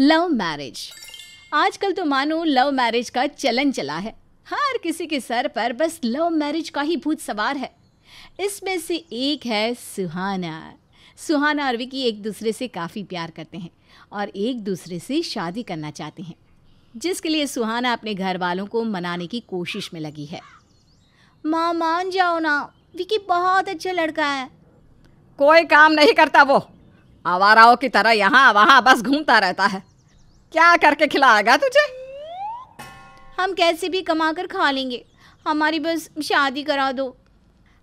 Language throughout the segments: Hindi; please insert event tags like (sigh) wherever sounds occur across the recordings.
लव मैरिज आजकल तो मानो लव मैरिज का चलन चला है हर किसी के सर पर बस लव मैरिज का ही भूत सवार है इसमें से एक है सुहाना सुहाना और विकी एक दूसरे से काफ़ी प्यार करते हैं और एक दूसरे से शादी करना चाहते हैं जिसके लिए सुहाना अपने घर वालों को मनाने की कोशिश में लगी है माँ मान जाओ ना विकी बहुत अच्छा लड़का है कोई काम नहीं करता वो आवाराओं की तरह यहाँ वहाँ बस घूमता रहता है क्या करके खिलाएगा तुझे हम कैसे भी कमा कर खा लेंगे हमारी बस शादी करा दो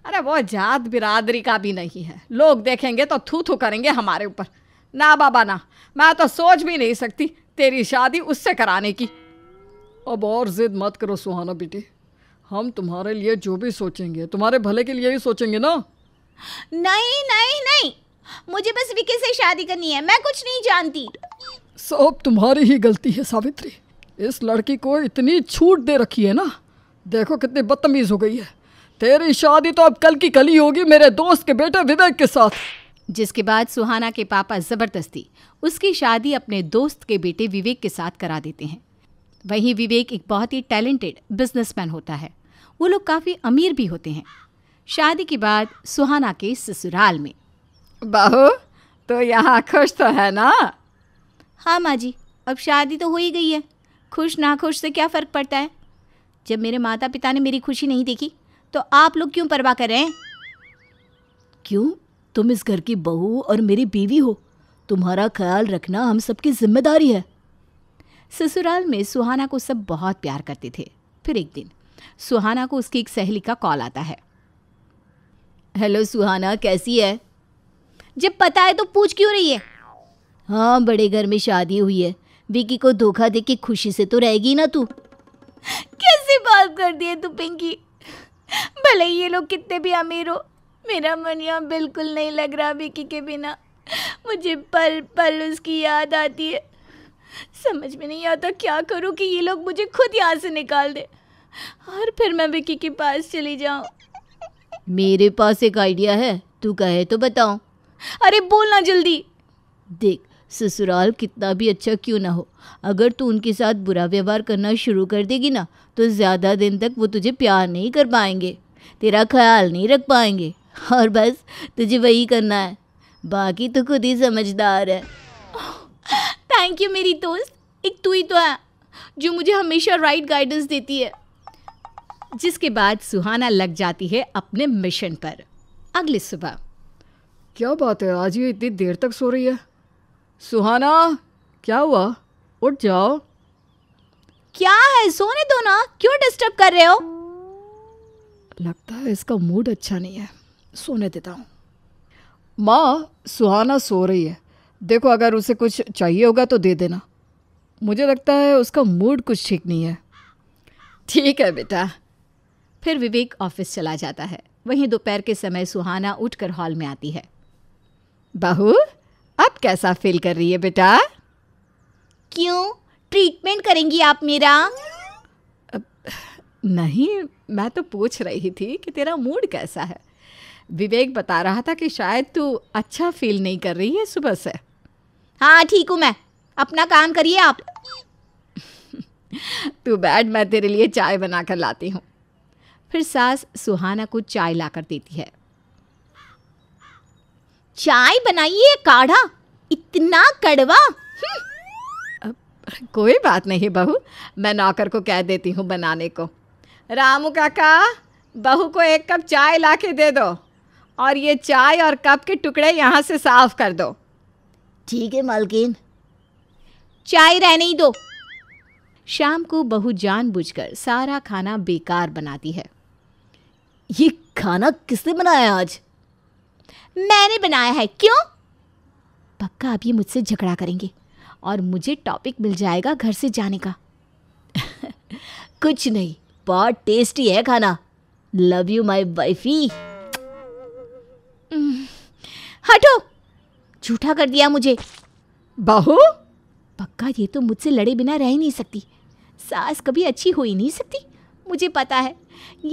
अरे वो जात बिरादरी का भी नहीं है लोग देखेंगे तो थू थू करेंगे हमारे ऊपर ना बाबा ना मैं तो सोच भी नहीं सकती तेरी शादी उससे कराने की अब और जिद मत करो सुहाना बेटी हम तुम्हारे लिए जो भी सोचेंगे तुम्हारे भले के लिए ही सोचेंगे ना नहीं नहीं नहीं मुझे बस विके से शादी करनी है मैं कुछ नहीं जानती सब तुम्हारी ही गलती है सावित्री इस लड़की को इतनी छूट दे रखी है ना देखो कितनी बदतमीज हो गई है तेरी शादी तो अब कल की कल ही होगी मेरे दोस्त के बेटे विवेक के साथ जिसके बाद सुहाना के पापा ज़बरदस्ती उसकी शादी अपने दोस्त के बेटे विवेक के साथ करा देते हैं वहीं विवेक एक बहुत ही टैलेंटेड बिजनेसमैन होता है वो लोग काफ़ी अमीर भी होते हैं शादी के बाद सुहाना के ससुराल में बहू तो यहाँ खुश तो है ना हाँ माँ जी अब शादी तो हो ही गई है खुश ना खुश से क्या फ़र्क पड़ता है जब मेरे माता पिता ने मेरी खुशी नहीं देखी तो आप लोग क्यों परवाह कर रहे हैं क्यों तुम इस घर की बहू और मेरी बीवी हो तुम्हारा ख्याल रखना हम सबकी जिम्मेदारी है ससुराल में सुहाना को सब बहुत प्यार करते थे फिर एक दिन सुहाना को उसकी एक सहेली का कॉल आता है हेलो सुहाना कैसी है जब पता है तो पूछ क्यों रही है हाँ बड़े घर में शादी हुई है विकी को धोखा दे के खुशी से तो रहेगी ना तू कैसी बात कर दी है तू पिंकी भले ये लोग कितने भी अमीर हो मेरा मन यहाँ बिल्कुल नहीं लग रहा विकी के बिना मुझे पल पल उसकी याद आती है समझ में नहीं आता क्या करूँ कि ये लोग मुझे खुद यहाँ से निकाल दे और फिर मैं विकी के पास चली जाऊँ मेरे पास एक आइडिया है तू कहे तो बताओ अरे बोलना जल्दी देख ससुराल कितना भी अच्छा क्यों ना हो अगर तू उनके साथ बुरा व्यवहार करना शुरू कर देगी ना तो ज़्यादा दिन तक वो तुझे प्यार नहीं कर पाएंगे तेरा ख्याल नहीं रख पाएंगे और बस तुझे वही करना है बाकी तो खुद ही समझदार है थैंक यू मेरी दोस्त एक तू ही तो है जो मुझे हमेशा राइट गाइडेंस देती है जिसके बाद सुहाना लग जाती है अपने मिशन पर अगली सुबह क्या बात है आज ये इतनी देर तक सो रही है सुहाना क्या हुआ उठ जाओ क्या है सोने दो ना क्यों डिस्टर्ब कर रहे हो लगता है इसका मूड अच्छा नहीं है सोने देता हूँ माँ सुहाना सो रही है देखो अगर उसे कुछ चाहिए होगा तो दे देना मुझे लगता है उसका मूड कुछ ठीक नहीं है ठीक है बेटा फिर विवेक ऑफिस चला जाता है वहीं दोपहर के समय सुहाना उठकर हॉल में आती है बहू अब कैसा फील कर रही है बेटा क्यों ट्रीटमेंट करेंगी आप मेरा नहीं मैं तो पूछ रही थी कि तेरा मूड कैसा है विवेक बता रहा था कि शायद तू अच्छा फील नहीं कर रही है सुबह से हाँ ठीक हूँ मैं अपना काम करिए आप (laughs) तू बैठ मैं तेरे लिए चाय बना कर लाती हूँ फिर सास सुहाना को चाय लाकर देती है चाय बनाइए काढ़ा इतना कड़वा हम्म। कोई बात नहीं बहू मैं नौकर को कह देती हूँ बनाने को रामू काका बहू को एक कप चाय ला के दे दो और ये चाय और कप के टुकड़े यहाँ से साफ कर दो ठीक है मालकिन चाय रहने ही दो शाम को बहू जानबूझकर सारा खाना बेकार बनाती है ये खाना किसने बनाया आज मैंने बनाया है क्यों पक्का अब ये मुझसे झगड़ा करेंगे और मुझे टॉपिक मिल जाएगा घर से जाने का (laughs) कुछ नहीं बहुत टेस्टी है खाना लव यू माई वाइफी हटो झूठा कर दिया मुझे बहू पक्का ये तो मुझसे लड़े बिना रह ही नहीं सकती सास कभी अच्छी हो ही नहीं सकती मुझे पता है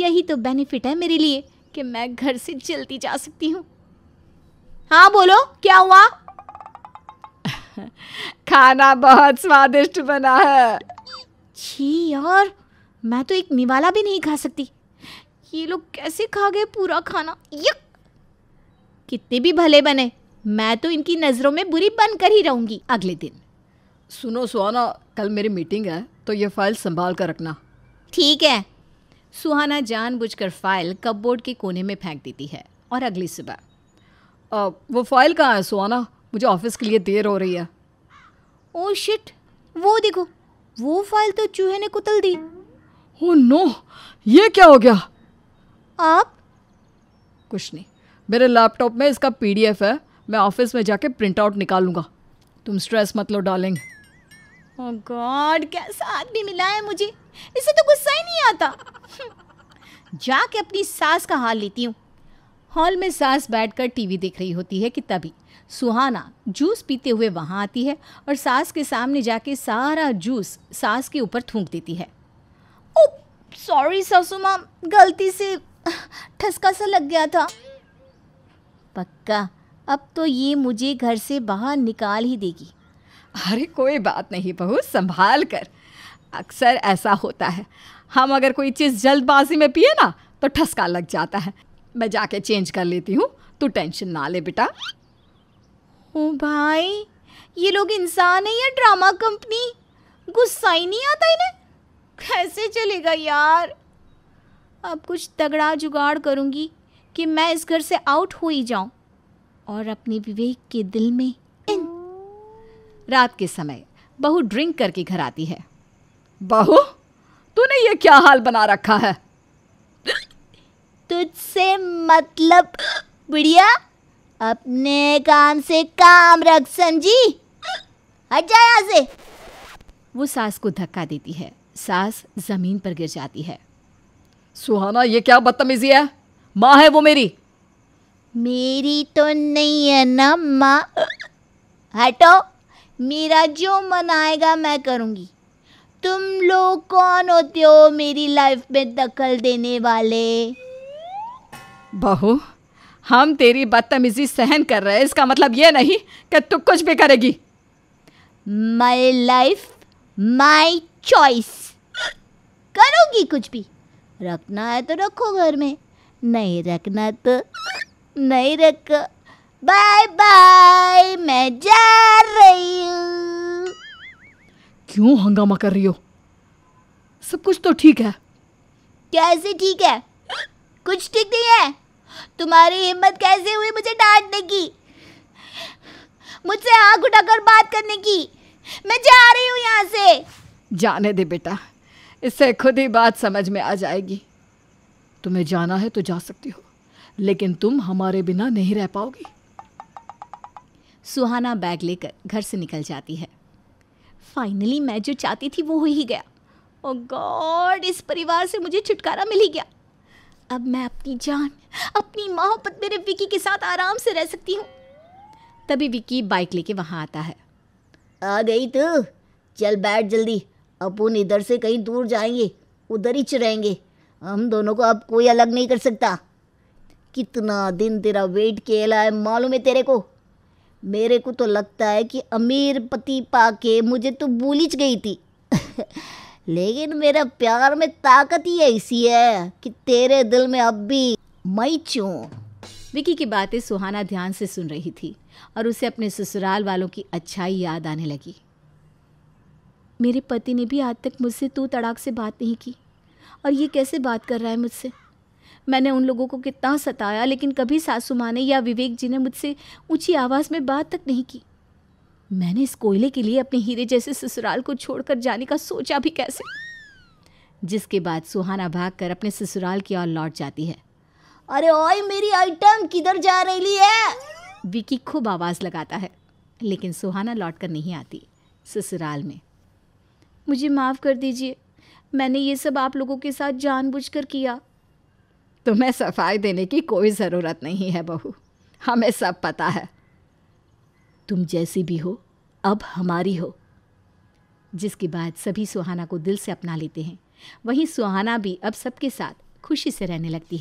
यही तो बेनिफिट है मेरे लिए कि मैं घर से जल्दी जा सकती हूँ हाँ बोलो क्या हुआ (laughs) खाना बहुत स्वादिष्ट बना है छी यार मैं तो एक निवाला भी नहीं खा सकती ये लोग कैसे खा गए पूरा खाना यक कितने भी भले बने मैं तो इनकी नज़रों में बुरी बनकर ही रहूंगी अगले दिन सुनो सुहाना कल मेरी मीटिंग है तो ये फाइल संभाल कर रखना ठीक है सुहाना जानबूझकर फाइल कपबोर्ड के कोने में फेंक देती है और अगली सुबह वो फाइल कहाँ है सुहाना मुझे ऑफिस के लिए देर हो रही है ओ oh, शिट वो देखो वो फाइल तो चूहे ने कुतल दी ओ oh, नो ये क्या हो गया आप कुछ नहीं मेरे लैपटॉप में इसका पीडीएफ है मैं ऑफिस में जाके प्रिंट आउट निकाल तुम स्ट्रेस मत लो डार्लिंग ओह गॉड कैसा आदमी मिला है मुझे इसे तो गुस्सा ही नहीं आता (laughs) जाके अपनी सास का हाल लेती हूँ हॉल में सास बैठकर टीवी देख रही होती है कि तभी सुहाना जूस पीते हुए वहाँ आती है और सास के सामने जाके सारा जूस सास के ऊपर थूक देती है ओ सॉरी सासू गलती से ठसका सा लग गया था पक्का अब तो ये मुझे घर से बाहर निकाल ही देगी अरे कोई बात नहीं बहू संभाल कर अक्सर ऐसा होता है हम अगर कोई चीज़ जल्दबाजी में पिए ना तो ठसका लग जाता है मैं जाके चेंज कर लेती हूँ तू टेंशन ना ले बेटा ओ भाई ये लोग इंसान है या ड्रामा कंपनी गुस्सा ही नहीं आता इन्हें कैसे चलेगा यार अब कुछ तगड़ा जुगाड़ करूँगी कि मैं इस घर से आउट हो ही जाऊँ और अपने विवेक के दिल में इन रात के समय बहू ड्रिंक करके घर आती है बहू तूने ये क्या हाल बना रखा है तुझसे मतलब बुढ़िया अपने काम से काम रख समझी हट जाए यहाँ से वो सास को धक्का देती है सास जमीन पर गिर जाती है सुहाना ये क्या बदतमीजी है माँ है वो मेरी मेरी तो नहीं है ना माँ हटो मेरा जो मन आएगा मैं करूंगी तुम लोग कौन होते हो मेरी लाइफ में दखल देने वाले बहू हम तेरी बदतमीजी सहन कर रहे हैं इसका मतलब ये नहीं कि तू कुछ भी करेगी माई लाइफ माई चॉइस करूंगी कुछ भी रखना है तो रखो घर में नहीं रखना तो नहीं रख बाय बाय मैं जा रही हूँ क्यों हंगामा कर रही हो सब कुछ तो ठीक है कैसे ठीक है कुछ ठीक नहीं है तुम्हारी हिम्मत कैसे हुई मुझे डांटने की मुझसे आग उठाकर बात करने की मैं जा रही हूँ यहाँ से जाने दे बेटा इससे खुद ही बात समझ में आ जाएगी तुम्हें जाना है तो जा सकती हो लेकिन तुम हमारे बिना नहीं रह पाओगी सुहाना बैग लेकर घर से निकल जाती है फाइनली मैं जो चाहती थी वो हो ही गया ओ oh गॉड इस परिवार से मुझे छुटकारा मिल ही गया अब मैं अपनी जान अपनी मोहब्बत मेरे विकी के साथ आराम से रह सकती हूँ तभी विकी बाइक लेके वहाँ आता है आ गई तो चल बैठ जल्दी अपन इधर से कहीं दूर जाएंगे उधर ही चुरेंगे हम दोनों को अब कोई अलग नहीं कर सकता कितना दिन तेरा वेट किया है मालूम है तेरे को मेरे को तो लगता है कि अमीर पति पाके मुझे तो भूल ही गई थी (laughs) लेकिन मेरे प्यार में ताकत ही ऐसी है कि तेरे दिल में अब भी मई चू विकी की बातें सुहाना ध्यान से सुन रही थी और उसे अपने ससुराल वालों की अच्छाई याद आने लगी मेरे पति ने भी आज तक मुझसे तू तड़ाक से बात नहीं की और ये कैसे बात कर रहा है मुझसे मैंने उन लोगों को कितना सताया लेकिन कभी सासू माने ने या विवेक जी ने मुझसे ऊंची आवाज़ में बात तक नहीं की मैंने इस कोयले के लिए अपने हीरे जैसे ससुराल को छोड़कर जाने का सोचा भी कैसे जिसके बाद सुहाना भागकर अपने ससुराल की ओर लौट जाती है अरे ओए मेरी आइटम किधर जा रही है विकी खूब आवाज़ लगाता है लेकिन सुहाना लौट कर नहीं आती ससुराल में मुझे माफ़ कर दीजिए मैंने ये सब आप लोगों के साथ जानबूझकर किया तुम्हें सफाई देने की कोई ज़रूरत नहीं है बहू हमें सब पता है तुम जैसी भी हो अब हमारी हो जिसके बाद सभी सुहाना को दिल से अपना लेते हैं वहीं सुहाना भी अब सबके साथ खुशी से रहने लगती है